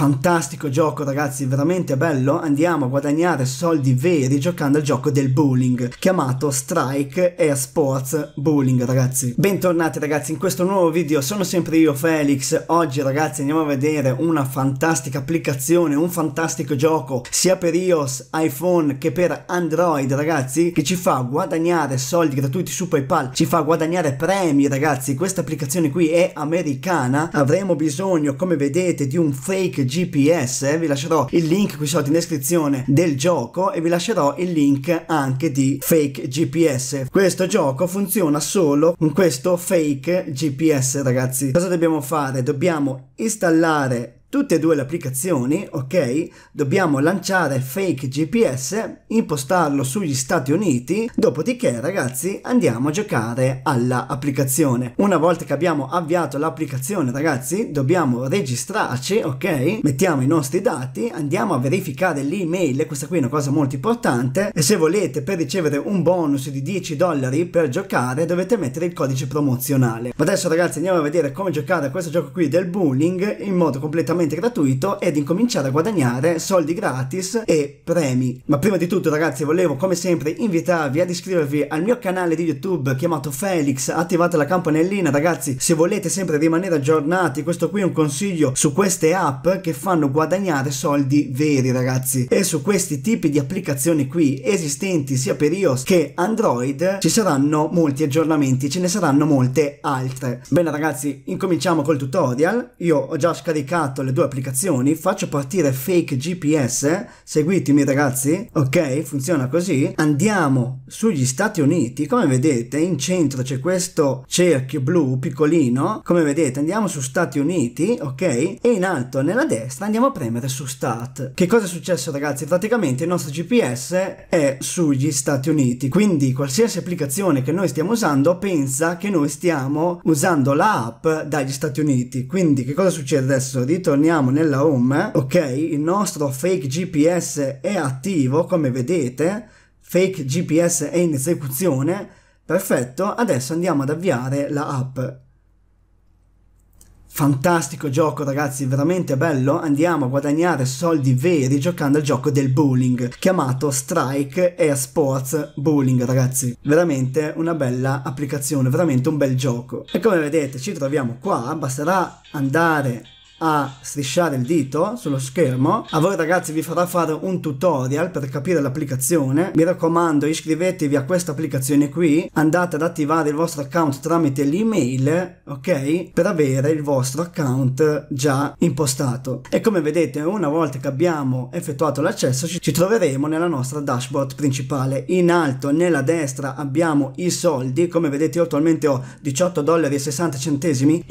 Fantastico gioco ragazzi, veramente bello, andiamo a guadagnare soldi veri giocando al gioco del bowling chiamato Strike sports Bowling ragazzi. Bentornati ragazzi in questo nuovo video, sono sempre io Felix, oggi ragazzi andiamo a vedere una fantastica applicazione, un fantastico gioco sia per iOS, iPhone che per Android ragazzi che ci fa guadagnare soldi gratuiti su PayPal, ci fa guadagnare premi ragazzi, questa applicazione qui è americana, avremo bisogno come vedete di un fake GPS, eh, vi lascerò il link qui sotto in descrizione del gioco e vi lascerò il link anche di Fake GPS. Questo gioco funziona solo con questo Fake GPS, ragazzi. Cosa dobbiamo fare? Dobbiamo installare tutte e due le applicazioni, ok, dobbiamo lanciare fake GPS, impostarlo sugli Stati Uniti, dopodiché ragazzi andiamo a giocare all'applicazione. Una volta che abbiamo avviato l'applicazione ragazzi dobbiamo registrarci, ok, mettiamo i nostri dati, andiamo a verificare l'email, questa qui è una cosa molto importante e se volete per ricevere un bonus di 10 dollari per giocare dovete mettere il codice promozionale. Ma adesso ragazzi andiamo a vedere come giocare a questo gioco qui del bowling in modo completamente totalmente gratuito ed incominciare a guadagnare soldi gratis e premi. Ma prima di tutto ragazzi volevo come sempre invitarvi ad iscrivervi al mio canale di YouTube chiamato Felix, attivate la campanellina ragazzi se volete sempre rimanere aggiornati, questo qui è un consiglio su queste app che fanno guadagnare soldi veri ragazzi e su questi tipi di applicazioni qui esistenti sia per iOS che Android ci saranno molti aggiornamenti, ce ne saranno molte altre. Bene ragazzi, incominciamo col tutorial, io ho già scaricato le le due applicazioni, faccio partire fake GPS, seguitemi ragazzi, ok? Funziona così. Andiamo sugli Stati Uniti, come vedete in centro c'è questo cerchio blu piccolino, come vedete andiamo su Stati Uniti, ok? E in alto nella destra andiamo a premere su Start. Che cosa è successo ragazzi? Praticamente il nostro GPS è sugli Stati Uniti, quindi qualsiasi applicazione che noi stiamo usando pensa che noi stiamo usando la app dagli Stati Uniti. Quindi che cosa succede adesso? Ritorniamo torniamo nella home, ok, il nostro fake GPS è attivo, come vedete, fake GPS è in esecuzione, perfetto, adesso andiamo ad avviare la app. Fantastico gioco ragazzi, veramente bello, andiamo a guadagnare soldi veri giocando al gioco del bowling, chiamato Strike Air Sports Bowling ragazzi, veramente una bella applicazione, veramente un bel gioco. E come vedete ci troviamo qua, basterà andare a strisciare il dito sullo schermo. A voi ragazzi vi farà fare un tutorial per capire l'applicazione. Mi raccomando iscrivetevi a questa applicazione qui, andate ad attivare il vostro account tramite l'email, ok? Per avere il vostro account già impostato. E come vedete una volta che abbiamo effettuato l'accesso ci, ci troveremo nella nostra dashboard principale. In alto nella destra abbiamo i soldi, come vedete io attualmente ho 18,60 dollari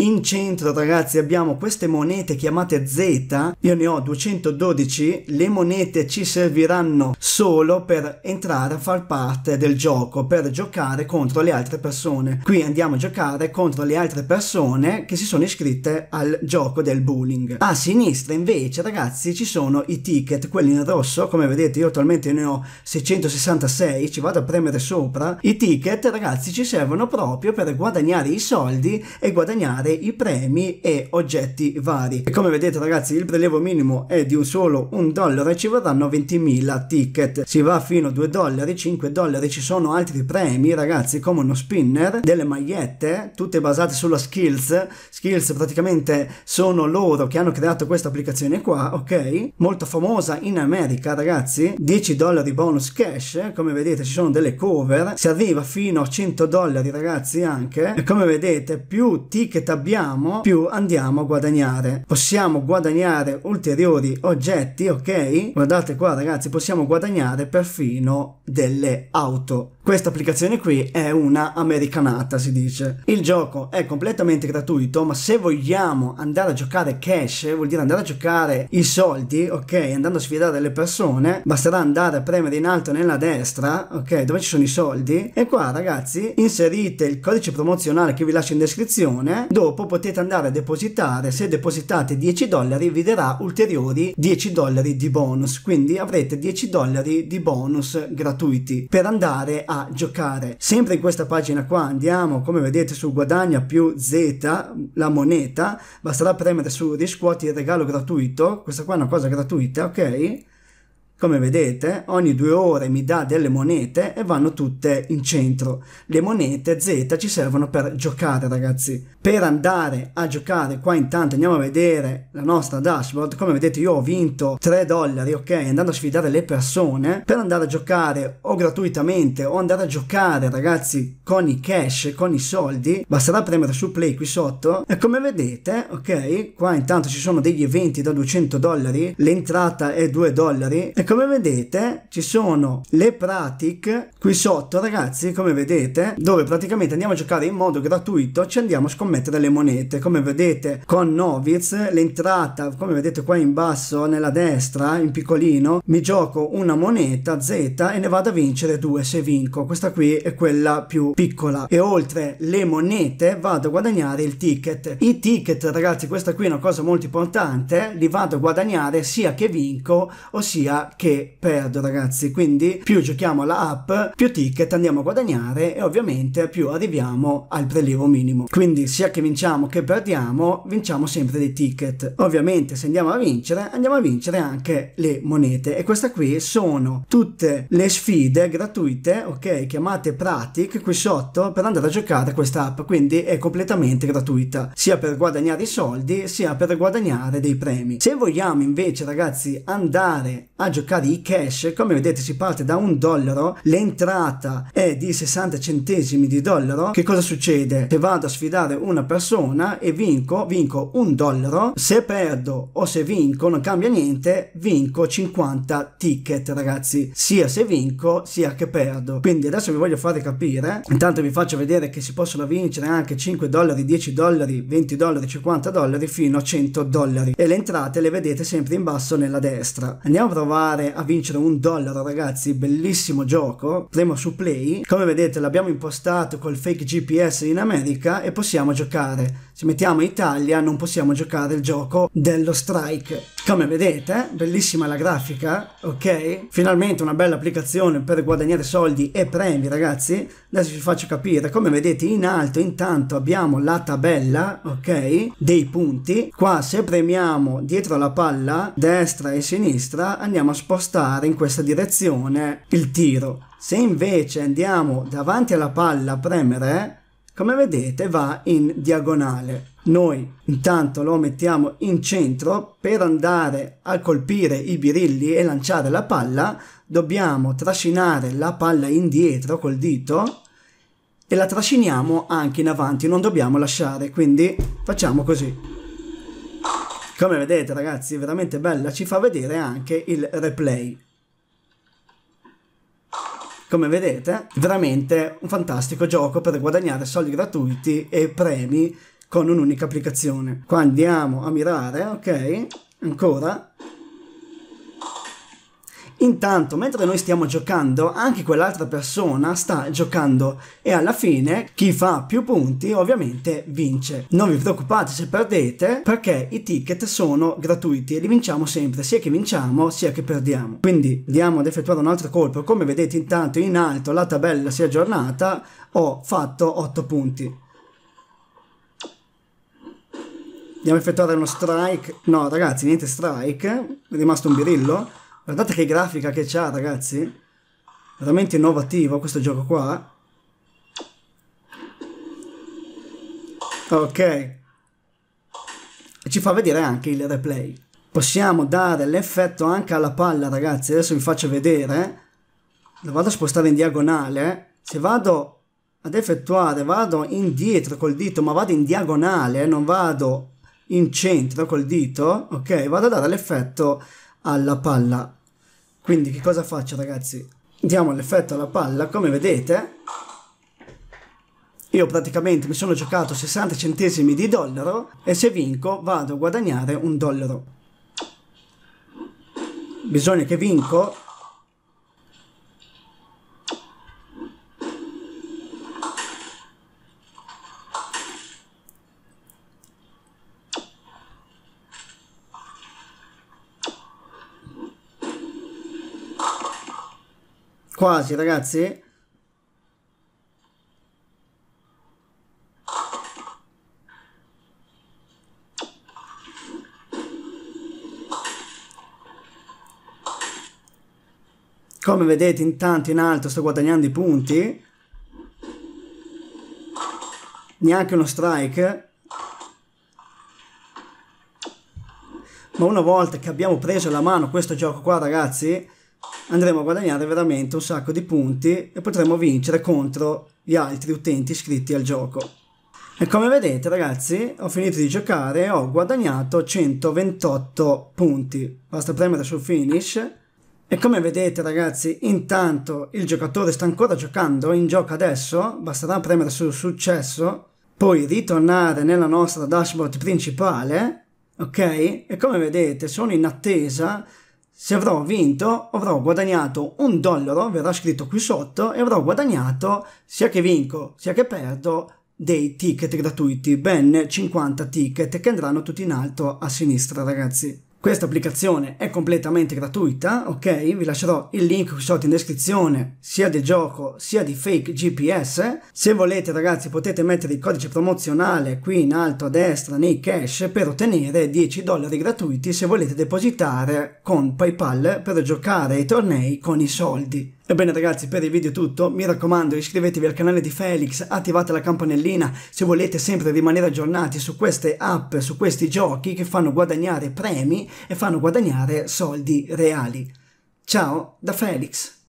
In centro ragazzi abbiamo queste monete monete chiamate Z, io ne ho 212, le monete ci serviranno solo per entrare a far parte del gioco, per giocare contro le altre persone. Qui andiamo a giocare contro le altre persone che si sono iscritte al gioco del bowling. A sinistra invece ragazzi ci sono i ticket, quelli in rosso, come vedete io attualmente ne ho 666, ci vado a premere sopra. I ticket ragazzi ci servono proprio per guadagnare i soldi e guadagnare i premi e oggetti vari dollari. E come vedete ragazzi il prelievo minimo è di un solo 1 dollaro e ci vorranno 20.000 ticket. Si va fino a 2 dollari, 5 dollari, ci sono altri premi ragazzi come uno spinner, delle magliette, tutte basate sulla skills. Skills praticamente sono loro che hanno creato questa applicazione qua, ok? Molto famosa in America ragazzi, 10 dollari bonus cash, come vedete ci sono delle cover, si arriva fino a 100 dollari ragazzi anche e come vedete più ticket abbiamo più andiamo a guadagnare possiamo guadagnare ulteriori oggetti ok guardate qua ragazzi possiamo guadagnare perfino delle auto questa applicazione qui è una americanata, si dice. Il gioco è completamente gratuito, ma se vogliamo andare a giocare cash, vuol dire andare a giocare i soldi, ok, andando a sfidare le persone, basterà andare a premere in alto nella destra, ok, dove ci sono i soldi. E qua, ragazzi, inserite il codice promozionale che vi lascio in descrizione. Dopo potete andare a depositare, se depositate depositate 10 dollari vi darà ulteriori 10 dollari di bonus, quindi avrete 10 dollari di bonus gratuiti per andare a giocare. Sempre in questa pagina qua andiamo, come vedete su guadagna più Z, la moneta, basterà premere su riscuoti il regalo gratuito, questa qua è una cosa gratuita, ok? Come vedete, ogni due ore mi dà delle monete e vanno tutte in centro. Le monete Z ci servono per giocare, ragazzi. Per andare a giocare, qua intanto andiamo a vedere la nostra dashboard. Come vedete io ho vinto 3 dollari, ok? Andando a sfidare le persone. Per andare a giocare o gratuitamente o andare a giocare, ragazzi, con i cash, con i soldi, basterà premere su play qui sotto. E come vedete, ok? Qua intanto ci sono degli eventi da 200 dollari. L'entrata è 2 dollari. E come vedete ci sono le pratic qui sotto ragazzi come vedete dove praticamente andiamo a giocare in modo gratuito ci andiamo a scommettere le monete come vedete con Noviz l'entrata come vedete qua in basso nella destra in piccolino mi gioco una moneta Z e ne vado a vincere due se vinco questa qui è quella più piccola e oltre le monete vado a guadagnare il ticket i ticket ragazzi questa qui è una cosa molto importante li vado a guadagnare sia che vinco ossia che perdo ragazzi quindi più giochiamo alla app più ticket andiamo a guadagnare e ovviamente più arriviamo al prelievo minimo quindi sia che vinciamo che perdiamo vinciamo sempre dei ticket ovviamente se andiamo a vincere andiamo a vincere anche le monete e questa qui sono tutte le sfide gratuite ok chiamate pratic qui sotto per andare a giocare questa app quindi è completamente gratuita sia per guadagnare i soldi sia per guadagnare dei premi se vogliamo invece ragazzi andare a giocare i cash. Come vedete si parte da un dollaro, l'entrata è di 60 centesimi di dollaro. Che cosa succede? Se vado a sfidare una persona e vinco, vinco un dollaro. Se perdo o se vinco non cambia niente, vinco 50 ticket ragazzi, sia se vinco sia che perdo. Quindi adesso vi voglio fare capire, intanto vi faccio vedere che si possono vincere anche 5 dollari, 10 dollari, 20 dollari, 50 dollari fino a 100 dollari e le entrate le vedete sempre in basso nella destra. Andiamo a provare provare a vincere un dollaro ragazzi bellissimo gioco premo su play come vedete l'abbiamo impostato col fake gps in America e possiamo giocare se mettiamo Italia non possiamo giocare il gioco dello strike come vedete, bellissima la grafica, ok? Finalmente una bella applicazione per guadagnare soldi e premi, ragazzi. Adesso vi faccio capire. Come vedete, in alto intanto abbiamo la tabella, ok? Dei punti. Qua se premiamo dietro la palla, destra e sinistra, andiamo a spostare in questa direzione il tiro. Se invece andiamo davanti alla palla a premere, come vedete va in diagonale noi intanto lo mettiamo in centro per andare a colpire i birilli e lanciare la palla dobbiamo trascinare la palla indietro col dito e la trasciniamo anche in avanti non dobbiamo lasciare quindi facciamo così come vedete ragazzi veramente bella ci fa vedere anche il replay come vedete, veramente un fantastico gioco per guadagnare soldi gratuiti e premi con un'unica applicazione. Qua andiamo a mirare, ok? Ancora. Intanto, mentre noi stiamo giocando, anche quell'altra persona sta giocando e alla fine chi fa più punti ovviamente vince. Non vi preoccupate se perdete perché i ticket sono gratuiti e li vinciamo sempre, sia che vinciamo sia che perdiamo. Quindi andiamo ad effettuare un altro colpo. Come vedete intanto in alto la tabella si è aggiornata, ho fatto 8 punti. Andiamo a effettuare uno strike. No, ragazzi, niente strike. È rimasto un birillo. Guardate che grafica che c'ha, ragazzi. Veramente innovativo questo gioco qua. Ok. Ci fa vedere anche il replay. Possiamo dare l'effetto anche alla palla, ragazzi. Adesso vi faccio vedere. Lo vado a spostare in diagonale. Se vado ad effettuare vado indietro col dito ma vado in diagonale non vado in centro col dito ok vado a dare l'effetto alla palla quindi che cosa faccio ragazzi? Diamo l'effetto alla palla, come vedete io praticamente mi sono giocato 60 centesimi di dollaro e se vinco vado a guadagnare un dollaro. Bisogna che vinco Quasi, ragazzi. Come vedete, intanto in alto sto guadagnando i punti. Neanche uno strike. ma una volta che abbiamo preso la mano questo gioco qua ragazzi andremo a guadagnare veramente un sacco di punti e potremo vincere contro gli altri utenti iscritti al gioco. E come vedete ragazzi ho finito di giocare e ho guadagnato 128 punti. Basta premere sul finish e come vedete ragazzi, intanto il giocatore sta ancora giocando, in gioco adesso, basterà premere sul successo, poi ritornare nella nostra dashboard principale, ok? E come vedete sono in attesa se avrò vinto, avrò guadagnato un dollaro, verrà scritto qui sotto, e avrò guadagnato, sia che vinco, sia che perdo, dei ticket gratuiti, ben 50 ticket che andranno tutti in alto a sinistra ragazzi. Questa applicazione è completamente gratuita, ok? Vi lascerò il link qui sotto in descrizione sia del gioco sia di Fake GPS. Se volete ragazzi potete mettere il codice promozionale qui in alto a destra nei cash per ottenere 10 dollari gratuiti se volete depositare con PayPal per giocare ai tornei con i soldi. Ebbene ragazzi per il video è tutto, mi raccomando iscrivetevi al canale di Felix, attivate la campanellina se volete sempre rimanere aggiornati su queste app, su questi giochi che fanno guadagnare premi e fanno guadagnare soldi reali. Ciao da Felix!